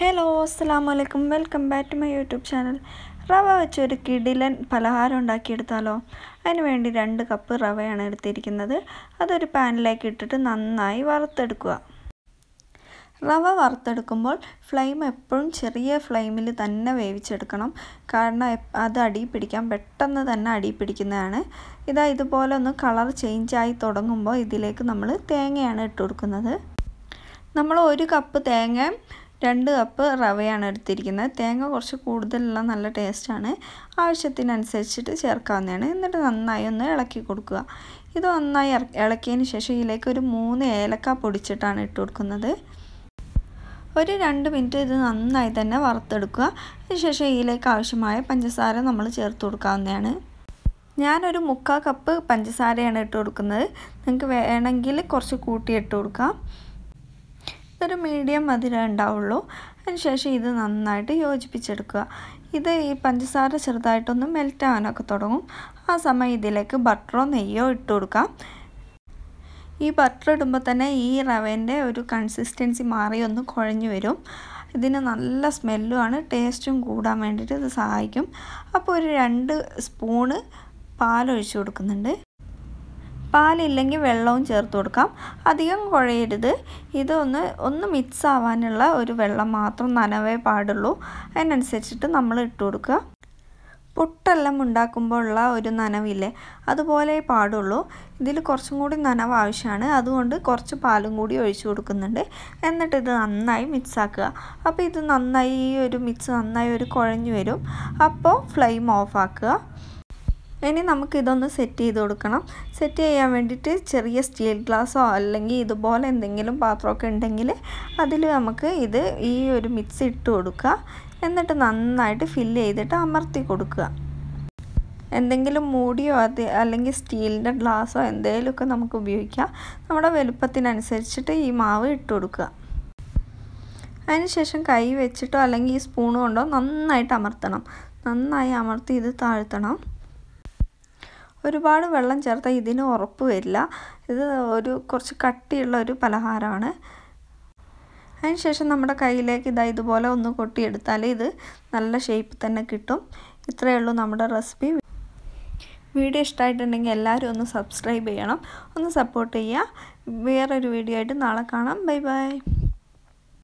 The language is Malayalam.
ഹലോ അസ്സാം വലൈക്കും welcome back to my YouTube channel റവ വെച്ചൊരു കിടിലൻ പലഹാരം ഉണ്ടാക്കിയെടുത്താലോ അതിന് വേണ്ടി രണ്ട് കപ്പ് റവയാണ് എടുത്തിരിക്കുന്നത് അതൊരു പാനിലേക്ക് ഇട്ടിട്ട് നന്നായി വറുത്തെടുക്കുക റവ വറുത്തെടുക്കുമ്പോൾ ഫ്ലെയിം എപ്പോഴും ചെറിയ ഫ്ലെയിമിൽ തന്നെ വേവിച്ചെടുക്കണം കാരണം അത് അടി പിടിക്കാൻ പെട്ടെന്ന് തന്നെ അടി പിടിക്കുന്നതാണ് ഇതാ ഇതുപോലെ ഒന്ന് കളർ ആയി തുടങ്ങുമ്പോൾ ഇതിലേക്ക് നമ്മൾ തേങ്ങയാണ് ഇട്ട് കൊടുക്കുന്നത് നമ്മൾ ഒരു കപ്പ് തേങ്ങ രണ്ട് കപ്പ് റവയാണ് എടുത്തിരിക്കുന്നത് തേങ്ങ കുറച്ച് കൂടുതലുള്ള നല്ല ടേസ്റ്റാണ് ആവശ്യത്തിനനുസരിച്ചിട്ട് ചേർക്കാവുന്നതാണ് എന്നിട്ട് നന്നായി ഒന്ന് ഇളക്കി കൊടുക്കുക ഇത് നന്നായി ഇളക്കിയതിന് ശേഷം ഇതിലേക്ക് ഒരു മൂന്ന് ഏലക്ക പൊടിച്ചിട്ടാണ് ഇട്ട് കൊടുക്കുന്നത് ഒരു രണ്ട് മിനിറ്റ് ഇത് നന്നായി തന്നെ വറുത്തെടുക്കുക അതിനുശേഷം ഇതിലേക്ക് ആവശ്യമായ പഞ്ചസാര നമ്മൾ ചേർത്ത് കൊടുക്കാവുന്നതാണ് ഞാനൊരു മുക്കാൽ കപ്പ് പഞ്ചസാരയാണ് ഇട്ട് കൊടുക്കുന്നത് നിങ്ങൾക്ക് വേണമെങ്കിൽ കുറച്ച് കൂട്ടി ഇട്ട് കൊടുക്കാം ഒരു മീഡിയം മധുരം ഉണ്ടാവുള്ളൂ അതിനുശേഷം ഇത് നന്നായിട്ട് യോജിപ്പിച്ചെടുക്കുക ഇത് ഈ പഞ്ചസാര ചെറുതായിട്ടൊന്ന് മെൽറ്റ് ആവാനൊക്കെ തുടങ്ങും ആ സമയം ഇതിലേക്ക് ബട്ടറോ നെയ്യോ ഇട്ട് കൊടുക്കാം ഈ ബട്ടർ ഇടുമ്പോൾ തന്നെ ഈ റവേൻ്റെ ഒരു കൺസിസ്റ്റൻസി മാറി ഒന്ന് കുഴഞ്ഞു വരും ഇതിന് നല്ല സ്മെല്ലുമാണ് ടേസ്റ്റും കൂടാൻ വേണ്ടിയിട്ട് ഇത് സഹായിക്കും അപ്പോൾ ഒരു രണ്ട് സ്പൂണ് പാലൊഴിച്ച് കൊടുക്കുന്നുണ്ട് പാലില്ലെങ്കിൽ വെള്ളവും ചേർത്ത് കൊടുക്കാം അധികം കുഴയരുത് ഇതൊന്ന് ഒന്ന് മിക്സ് ആവാനുള്ള ഒരു വെള്ളം മാത്രം നനവേ പാടുള്ളൂ അതിനനുസരിച്ചിട്ട് നമ്മൾ ഇട്ട് കൊടുക്കുക ഉണ്ടാക്കുമ്പോൾ ഉണ്ടാക്കുമ്പോഴുള്ള ഒരു നനവില്ലേ അതുപോലെ പാടുള്ളൂ ഇതിൽ കുറച്ചും കൂടി നനവ് ആവശ്യമാണ് അതുകൊണ്ട് കുറച്ച് പാലും കൂടി ഒഴിച്ചു കൊടുക്കുന്നുണ്ട് എന്നിട്ട് ഇത് നന്നായി മിക്സ് ആക്കുക അപ്പോൾ ഇത് നന്നായി ഒരു മിക്സ് നന്നായി ഒരു കുഴഞ്ഞു വരും അപ്പോൾ ഫ്ലെയിം ഓഫ് ആക്കുക ഇനി നമുക്ക് ഇതൊന്ന് സെറ്റ് ചെയ്ത് കൊടുക്കണം സെറ്റ് ചെയ്യാൻ വേണ്ടിയിട്ട് ചെറിയ സ്റ്റീൽ ഗ്ലാസ്സോ അല്ലെങ്കിൽ ഇതുപോലെ എന്തെങ്കിലും പാത്രമൊക്കെ ഉണ്ടെങ്കിൽ അതിൽ നമുക്ക് ഇത് ഈ ഒരു മിക്സ് ഇട്ട് കൊടുക്കുക എന്നിട്ട് നന്നായിട്ട് ഫില്ല് ചെയ്തിട്ട് അമർത്തി കൊടുക്കുക എന്തെങ്കിലും മൂടിയോ അത് അല്ലെങ്കിൽ സ്റ്റീലിൻ്റെ ഗ്ലാസ്സോ എന്തെങ്കിലുമൊക്കെ നമുക്ക് ഉപയോഗിക്കാം നമ്മുടെ വലുപ്പത്തിനനുസരിച്ചിട്ട് ഈ മാവ് ഇട്ട് കൊടുക്കുക അതിനുശേഷം കൈ വെച്ചിട്ടോ അല്ലെങ്കിൽ ഈ സ്പൂൺ കൊണ്ടോ നന്നായിട്ട് അമർത്തണം നന്നായി അമർത്തി ഇത് താഴ്ത്തണം ഒരുപാട് വെള്ളം ചേർത്താൽ ഇതിന് ഉറപ്പ് വരില്ല ഇത് ഒരു കുറച്ച് കട്ടിയുള്ള ഒരു പലഹാരമാണ് അതിനുശേഷം നമ്മുടെ കയ്യിലേക്ക് ഇതാ ഇതുപോലെ ഒന്ന് കൊട്ടിയെടുത്താൽ ഇത് നല്ല ഷേപ്പ് തന്നെ കിട്ടും ഇത്രയേ ഉള്ളൂ നമ്മുടെ റെസിപ്പി വീഡിയോ ഇഷ്ടമായിട്ടുണ്ടെങ്കിൽ എല്ലാവരും ഒന്ന് സബ്സ്ക്രൈബ് ചെയ്യണം ഒന്ന് സപ്പോർട്ട് ചെയ്യുക വേറൊരു വീഡിയോ ആയിട്ട് നാളെ കാണാം ബൈ ബൈ